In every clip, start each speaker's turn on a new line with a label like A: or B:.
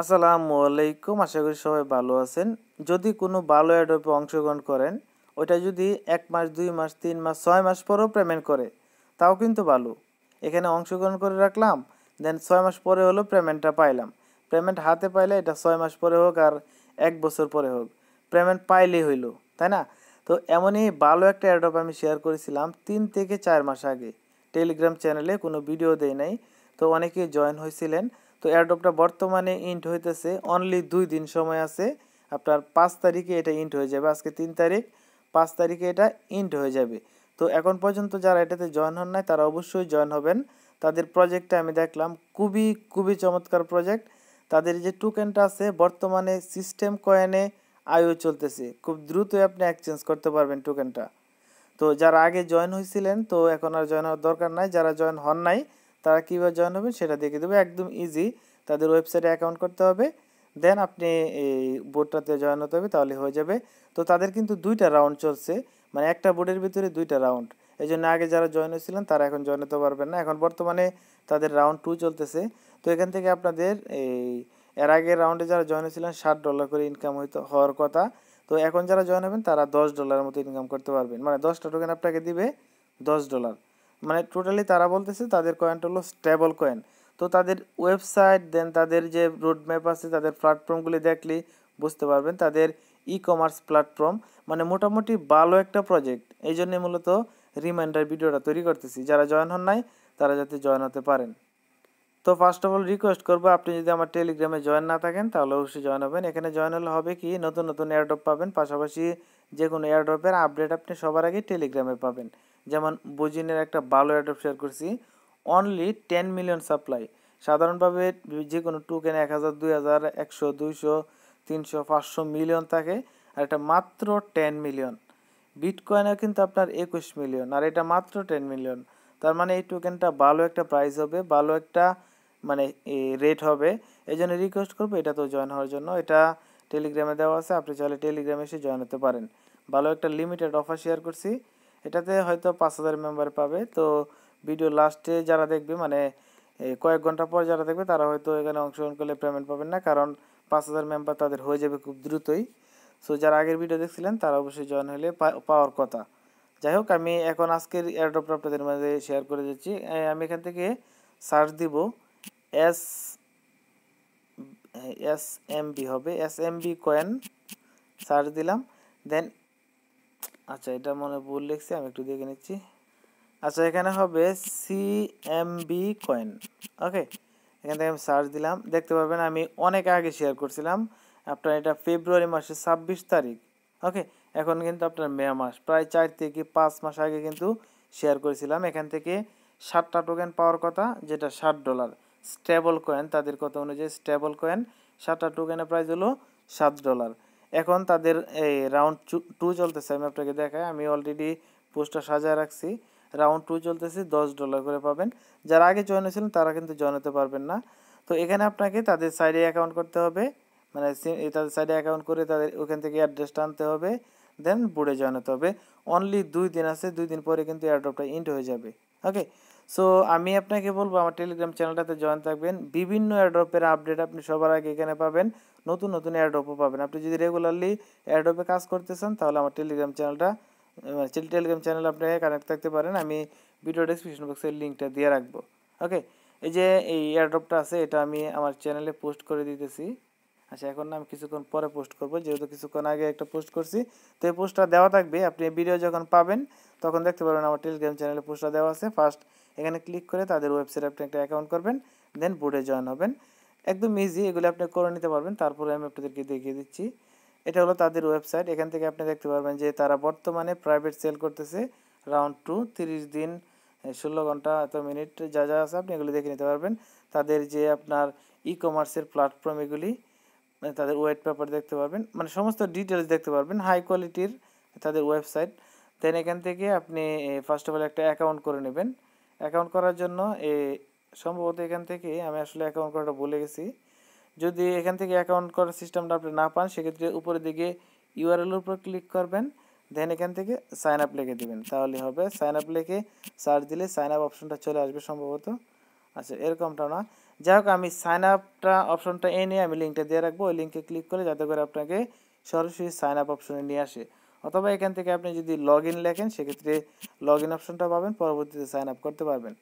A: আসসালামু আলাইকুম আশা করি সবাই ভালো আছেন যদি কোনো ভালো অ্যাডপে অংশগ্রহণ করেন ওইটা যদি এক মাস দুই মাস তিন মাস ছয় মাস পরেও পেমেন্ট করে তাও কিন্তু ভালো এখানে অংশগ্রহণ করে রাখলাম দেন ছয় মাস পরে হলো পেমেন্টটা পাইলাম পেমেন্ট হাতে পাইলে এটা ছয় মাস পরে হোক আর এক বছর পরে হোক পেমেন্ট পাইলেই হইলো তাই না তো এমনই ভালো একটা অ্যাডপ আমি শেয়ার করেছিলাম তিন থেকে চার মাস আগে টেলিগ্রাম চ্যানেলে কোনো ভিডিও দেয় নাই তো অনেকে জয়েন হয়েছিলেন তো এয়ারড্রপটা বর্তমানে ইন্ট হইতেছে অনলি দুই দিন সময় আছে আপনার পাঁচ তারিখে এটা ইন্ট হয়ে যাবে আজকে তিন তারিখ পাঁচ তারিখে এটা ইন্ট হয়ে যাবে তো এখন পর্যন্ত যারা এটাতে জয়েন হন নাই তারা অবশ্যই জয়েন হবেন তাদের প্রজেক্টটা আমি দেখলাম খুবই খুবই চমৎকার প্রজেক্ট তাদের যে টুকেনটা আছে বর্তমানে সিস্টেম কয়েনে আয়ু চলতেছে খুব দ্রুতই আপনি এক্সচেঞ্জ করতে পারবেন টুকেনটা তো যারা আগে জয়েন হয়েছিলেন তো এখন আর জয়েন হওয়ার দরকার নাই যারা জয়েন হন নাই তারা কীভাবে জয়েন হবেন সেটা দেখিয়ে দেবো একদম ইজি তাদের ওয়েবসাইটে অ্যাকাউন্ট করতে হবে দেন আপনি এই বোর্ডটাতে জয়েন হতে হবে তাহলে হয়ে যাবে তো তাদের কিন্তু দুইটা রাউন্ড চলছে মানে একটা বোর্ডের ভিতরে দুইটা রাউন্ড এই জন্য আগে যারা জয়েন হয়েছিলেন তারা এখন জয়েন হতে পারবেন না এখন বর্তমানে তাদের রাউন্ড টু চলতেছে তো এখান থেকে আপনাদের এই এর আগের রাউন্ডে যারা জয়েন হয়েছিলেন ষাট ডলার করে ইনকাম হইতে হওয়ার কথা তো এখন যারা জয়েন হবেন তারা দশ ডলারের মতো ইনকাম করতে পারবেন মানে দশটা টোকেন আপনাকে দিবে দশ ডলার মানে টোটালি তারা বলতেছে তাদের কয়েনটা হলো স্টেবল কয়েন তো তাদের ওয়েবসাইট দেন তাদের যে রোডম্যাপ আছে তাদের প্ল্যাটফর্মগুলি দেখলে বুঝতে পারবেন তাদের ই কমার্স প্ল্যাটফর্ম মানে মোটামুটি ভালো একটা প্রজেক্ট এই জন্যে মূলত রিমাইন্ডার ভিডিওটা তৈরি করতেছি যারা জয়েন হন নাই তারা যাতে জয়েন হতে পারেন তো ফার্স্ট অফ অল রিকোয়েস্ট করবো আপনি যদি আমার টেলিগ্রামে জয়েন না থাকেন তাহলে অবশ্যই জয়েন হবেন এখানে জয়েন হলে হবে কি নতুন নতুন এয়ারড্রপ পাবেন পাশাপাশি যে কোনো এয়ারড্রপের আপডেট আপনি সবার আগে টেলিগ্রামে পাবেন যেমন বুজিনের একটা ভালো অ্যাডপ শেয়ার করছি অনলি টেন মিলিয়ন সাপ্লাই সাধারণভাবে যে কোনো টোকেন এক হাজার দুই হাজার একশো দুইশো তিনশো পাঁচশো মিলিয়ন থাকে আর এটা মাত্র টেন মিলিয়ন বিটকয়েনও কিন্তু আপনার একুশ মিলিয়ন আর এটা মাত্র টেন মিলিয়ন তার মানে এই টোকেনটা ভালো একটা প্রাইস হবে ভালো একটা মানে রেট হবে এই জন্য রিকোয়েস্ট করবো এটা তো জয়েন হওয়ার জন্য এটা টেলিগ্রামে দেওয়া আছে আপনি চাইলে টেলিগ্রামে এসে জয়েন হতে পারেন ভালো একটা লিমিটেড অফার শেয়ার করছি এটাতে হয়তো পাঁচ হাজার মেম্বার পাবে তো ভিডিও লাস্টে যারা দেখবে মানে কয়েক ঘন্টা পর যারা দেখবে তারা হয়তো এখানে অংশগ্রহণ করলে পেমেন্ট পাবেন না কারণ পাঁচ হাজার মেম্বার তাদের হয়ে যাবে খুব দ্রুতই সো যারা আগের ভিডিও দেখছিলেন তারা অবশ্যই জয়েন হলে পাওয়ার কথা যাই হোক আমি এখন আজকের এয়ারড্রপ আপনাদের মাঝে শেয়ার করে দিচ্ছি আমি এখান থেকে সার্চ দিব এস এস এমবি হবে এস এমবি কয়েন সার্চ দিলাম দেন আচ্ছা এটা মনে ভুল লিখছি আমি একটু দেখে নিচ্ছি আচ্ছা এখানে হবে সিএমবি কয়েন ওকে এখান থেকে আমি সার্চ দিলাম দেখতে পারবেন আমি অনেক আগে শেয়ার করছিলাম আপনার এটা ফেব্রুয়ারি মাসের ছাব্বিশ তারিখ ওকে এখন কিন্তু আপনার মে মাস প্রায় চার থেকে পাঁচ মাস আগে কিন্তু শেয়ার করেছিলাম এখান থেকে ষাটটা টোকেন পাওয়ার কথা যেটা ষাট ডলার স্টেবল কয়েন তাদের কথা অনুযায়ী স্টেবল কয়েন ষাটটা টোকেনের প্রাইস হলো সাত ডলার এখন তাদের এই রাউন্ড টু চলতেছে আমি আপনাকে দেখাই আমি অলরেডি পোস্টটা সাজায় রাখছি রাউন্ড টু চলতেছে দশ ডলার করে পাবেন যারা আগে জয়েন হয়েছিলেন তারা কিন্তু জয়েন হতে পারবেন না তো এখানে আপনাকে তাদের সাইডে অ্যাকাউন্ট করতে হবে মানে তাদের সাইডে অ্যাকাউন্ট করে তাদের ওখান থেকে অ্যাড্রেসটা আনতে হবে দেন বোর্ডে জয়েন হতে হবে অনলি দুই দিন আছে দুই দিন পরে কিন্তু অ্যাড্রপটা ইন্ট হয়ে যাবে ওকে সো আমি আপনাকে বলবো আমার টেলিগ্রাম চ্যানেলটাতে জয়েন থাকবেন বিভিন্ন এয়ারড্রপের আপডেট আপনি সবার আগে এখানে পাবেন নতুন নতুন এয়ারড্রপও পাবেন আপনি যদি রেগুলারলি এয়ারড্রপে কাজ করতে চান তাহলে আমার টেলিগ্রাম চ্যানেলটা টেলিগ্রাম চ্যানেল আপনি কানেক্ট থাকতে পারেন আমি ভিডিও ডিসক্রিপশন বক্সের লিঙ্কটা দিয়ে রাখবো ওকে এই যে এই এয়ারড্রপটা আছে এটা আমি আমার চ্যানেলে পোস্ট করে দিতেছি আচ্ছা এখন না আমি কিছুক্ষণ পরে পোস্ট করব যেহেতু কিছুক্ষণ আগে একটা পোস্ট করছি তো এই পোস্টটা দেওয়া থাকবে আপনি ভিডিও যখন পাবেন তখন দেখতে পারবেন আমার টেলিগ্রাম চ্যানেলে পোস্টটা দেওয়া আছে ফার্স্ট এখানে ক্লিক করে তাদের ওয়েবসাইটে আপনি একটা অ্যাকাউন্ট করবেন দেন বোর্ডে জয়েন হবেন একদম ইজি এগুলো আপনি করে নিতে পারবেন তারপরে আমি আপনাদেরকে দেখিয়ে দিচ্ছি এটা হলো তাদের ওয়েবসাইট এখান থেকে আপনি দেখতে পারবেন যে তারা বর্তমানে প্রাইভেট সেল করতেছে রাউন্ড টু তিরিশ দিন ষোলো ঘন্টা এত মিনিট যা যা আছে আপনি এগুলো দেখে নিতে পারবেন তাদের যে আপনার ই কমার্সের প্ল্যাটফর্ম এগুলি তাদের ওয়েট পেপার দেখতে পারবেন মানে সমস্ত ডিটেলস দেখতে পারবেন হাই কোয়ালিটির তাদের ওয়েবসাইট দেন এখান থেকে আপনি ফার্স্ট অফ অল একটা অ্যাকাউন্ট করে নেবেন অ্যাকাউন্ট করার জন্য এ সম্ভবত এখান থেকে আমি আসলে অ্যাকাউন্ট করাটা বলে গেছি যদি এখান থেকে অ্যাকাউন্ট করার সিস্টেমটা আপনি না পান সেক্ষেত্রে উপরের দিকে ইউআরএলের উপর ক্লিক করবেন দেন এখান থেকে সাইন আপ লেখে দেবেন তাহলে হবে সাইন আপ লেখে সার্চ দিলে সাইন আপ অপশনটা চলে আসবে সম্ভবত আচ্ছা এরকমটা না যাই হোক আমি সাইন আপটা অপশনটা এনে আমি লিঙ্কটা দিয়ে রাখবো ওই লিঙ্কে ক্লিক করে যাতে করে আপনাকে সরাসরি সাইন আপ অপশনে নিয়ে আসে অথবা এখান থেকে আপনি যদি লগ ইন লেখেন সেক্ষেত্রে লগ ইন অপশনটা পাবেন পরবর্তীতে সাইন আপ করতে পারবেন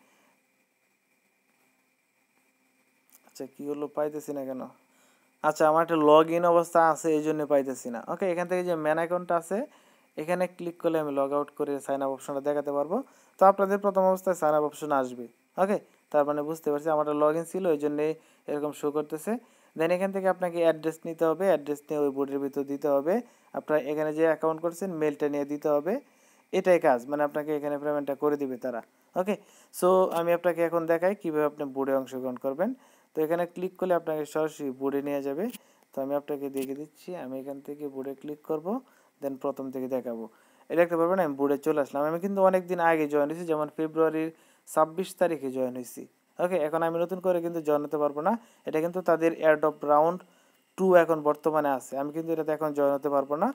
A: আচ্ছা কী হলো পাইতেছি না কেন আচ্ছা আমার একটা লগ ইন অবস্থা আছে এই জন্য পাইতেছি না ওকে এখান থেকে যে ম্যান অ্যাকাউন্টটা আছে এখানে ক্লিক করলে আমি লগ আউট করে সাইন আপ অপশনটা দেখাতে পারবো তো আপনাদের প্রথম অবস্থায় সাইন আপ অপশন আসবে ওকে তার মানে বুঝতে পারছি আমারটা লগ ইন ছিল এই জন্যে এরকম শো করতেছে দেন এখান থেকে আপনাকে অ্যাড্রেস নিতে হবে অ্যাড্রেস নিয়ে ওই বোর্ডের ভিতর দিতে হবে আপনার এখানে যে অ্যাকাউন্ট করছেন মেলটা নিয়ে দিতে হবে এটাই কাজ মানে আপনাকে এখানে পেমেন্টটা করে দিবে তারা ওকে সো আমি আপনাকে এখন দেখাই কীভাবে আপনি বোর্ডে অংশগ্রহণ করবেন তো এখানে ক্লিক করলে আপনাকে সরাসরি বোর্ডে নিয়ে যাবে তো আমি আপনাকে দেখে দিচ্ছি আমি এখান থেকে বোর্ডে ক্লিক করব দেন প্রথম থেকে দেখাবো এটা একটা পারবেন আমি বোর্ডে চলে আসলাম আমি কিন্তু অনেক দিন আগে জয়েন হয়েছি যেমন ফেব্রুয়ারির ছাব্বিশ তারিখে জয়েন হয়েছি ওকে এখন আমি নতুন করে কিন্তু জয়েন হতে পারবো না এটা কিন্তু তাদের এয়ারডপ রাউন্ড টু এখন বর্তমানে আছে আমি কিন্তু এটাতে এখন জয়েন হতে পারবো না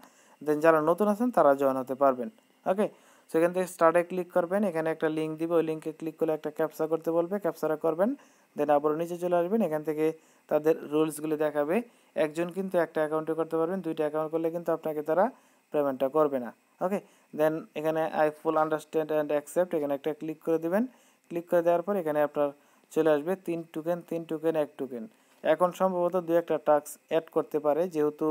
A: দেন যারা নতুন আছেন তারা জয়েন হতে পারবেন ওকে সেখান থেকে স্টার্টে ক্লিক করবেন এখানে একটা লিঙ্ক দিবে ওই লিঙ্কে ক্লিক করলে একটা ক্যাপচা করতে বলবে ক্যাপচারা করবেন দেন আবার নিচে চলে আসবেন এখান থেকে তাদের রুলসগুলি দেখাবে একজন কিন্তু একটা অ্যাকাউন্টে করতে পারবেন দুইটা অ্যাকাউন্ট করলে কিন্তু আপনাকে তারা পেমেন্টটা করবে না ওকে দেন এখানে I full understand and accept এখানে একটা ক্লিক করে দেবেন ক্লিক করে দেওয়ার পর এখানে আপনার চলে আসবে তিন টুকেন তিন টুকেন এক টুকেন এখন সম্ভবত দু একটা টাক্স অ্যাড করতে পারে যেহেতু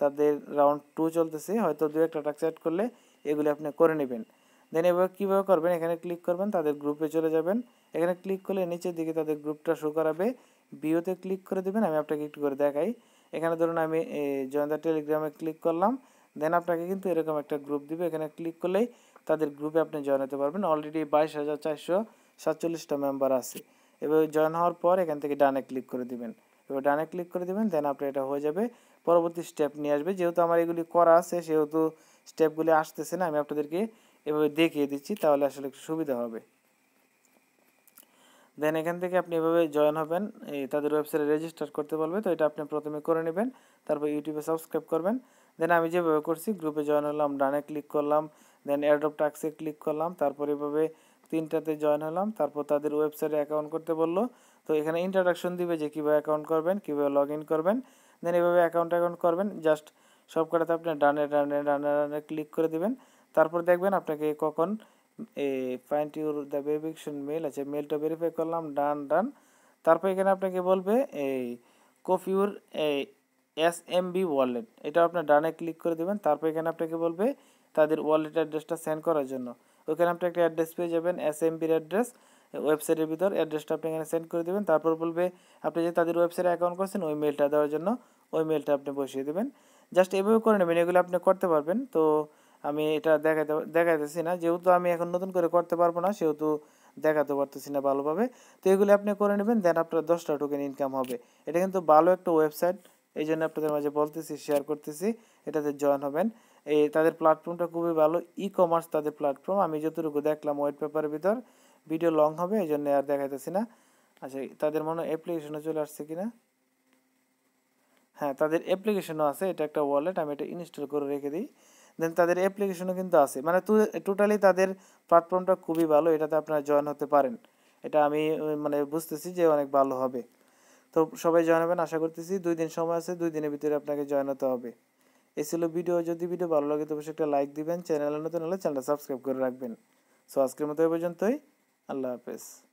A: তাদের রাউন্ড টু চলতেছে হয়তো দু একটা টাক্স অ্যাড করলে এগুলি আপনি করে নেবেন দেন এবার কীভাবে করবেন এখানে ক্লিক করবেন তাদের গ্রুপে চলে যাবেন এখানে ক্লিক করলে নিচের দিকে তাদের গ্রুপটা শো করাবে বিওতে ক্লিক করে দেবেন আমি আপনাকে একটু করে দেখাই এখানে ধরুন আমি জয়েন টেলিগ্রামে ক্লিক করলাম দেন আপনাকে কিন্তু এরকম একটা গ্রুপ দিবে এখানে ক্লিক করলেই তাদের গ্রুপে আপনি জয়েন হতে পারবেন অলরেডি বাইশ হাজার চারশো সাতচল্লিশটা মেম্বার আছে এবার জয়েন হওয়ার পর এখান থেকে ডানে ক্লিক করে দিবেন এবার ডানে ক্লিক করে দিবেন দেন আপনার এটা হয়ে যাবে পরবর্তী স্টেপ নিয়ে আসবে যেহেতু আমার এগুলি করা আছে সেহেতু স্টেপগুলি আসতেছে না আমি আপনাদেরকে এভাবে দেখিয়ে দিচ্ছি তাহলে আসলে একটু সুবিধা হবে দেন এখান থেকে আপনি এভাবে জয়েন হবেন এই তাদের ওয়েবসাইটে রেজিস্টার করতে বলবে তো এটা আপনি প্রথমে করে নেবেন তারপর ইউটিউবে সাবস্ক্রাইব করবেন দেন আমি যেভাবে করছি গ্রুপে জয়েন হলাম ডানে ক্লিক করলাম দেন অ্যাডপ টাক্সে ক্লিক করলাম তারপর এভাবে তিনটাতে জয়েন হলাম তারপর তাদের ওয়েবসাইটে অ্যাকাউন্ট করতে বললো তো এখানে ইন্ট্রোডাকশন দিবে যে কীভাবে অ্যাকাউন্ট করবেন কীভাবে লগ ইন করবেন দেন এভাবে অ্যাকাউন্ট অ্যাকাউন্ট করবেন জাস্ট সব কটাতে আপনি ডানে ডানে ডানে ডানে ক্লিক করে দেবেন তারপর দেখবেন আপনাকে কখন find your the verification mail আছে মেলটা ভেরিফাই করলাম ডান ডান তারপর এখানে আপনাকে বলবে এই কফিউর এই এস এম বি ওয়ালেট এটা আপনার ডানে ক্লিক করে দেবেন তারপর এখানে আপনাকে বলবে তাদের ওয়ালেট অ্যাড্রেসটা সেন্ড করার জন্য ওখানে আপনি একটা অ্যাড্রেস পেয়ে যাবেন এস এম অ্যাড্রেস ওয়েবসাইটের ভিতর অ্যাড্রেসটা আপনি এখানে সেন্ড করে দেবেন তারপর বলবে আপনি যে তাদের ওয়েবসাইটে অ্যাকাউন্ট করছেন ওই মেলটা দেওয়ার জন্য ওই মেলটা আপনি বসিয়ে দেবেন জাস্ট এভাবে করে নেবেন এগুলো আপনি করতে পারবেন তো আমি এটা দেখাতে দেখাইতেছি না যেহেতু আমি এখন নতুন করে করতে পারবো না সেহেতু দেখাতে পারতেছি না ভালোভাবে তো এগুলি আপনি করে নেবেন দেন আপনার দশটা টোকেন ইনকাম হবে এটা কিন্তু ভালো একটা ওয়েবসাইট এই জন্য আপনাদের মাঝে বলতেছি শেয়ার করতেছি এটাতে জয়েন হবেন এই তাদের প্ল্যাটফর্মটা খুবই ভালো ই কমার্স তাদের প্ল্যাটফর্ম আমি যতটুকু দেখলাম ওয়েট পেপারের ভিতর ভিডিও লং হবে এই জন্য আর দেখাইতেছি না আচ্ছা তাদের মনে অ্যাপ্লিকেশনও চলে আসছে কিনা হ্যাঁ তাদের অ্যাপ্লিকেশনও আছে এটা একটা ওয়ালেট আমি এটা ইনস্টল করে রেখে দিই দেন তাদের অ্যাপ্লিকেশনও কিন্তু আছে মানে টোটালি তাদের প্ল্যাটফর্মটা খুবই ভালো এটাতে আপনারা জয়েন হতে পারেন এটা আমি মানে বুঝতেছি যে অনেক ভালো হবে তো সবাই জয়েন হবেন আশা করতেছি দুই দিন সময় আছে দুই দিনের ভিতরে আপনাকে জয়েন হতে হবে এ ছিল ভিডিও যদি ভিডিও ভালো লাগে তো অবশ্যই একটা লাইক দিবেন চ্যানেলের নতুন হলে চ্যানেলটা সাবস্ক্রাইব করে রাখবেন সো আজকের মতো এ পর্যন্তই আল্লাহ হাফেজ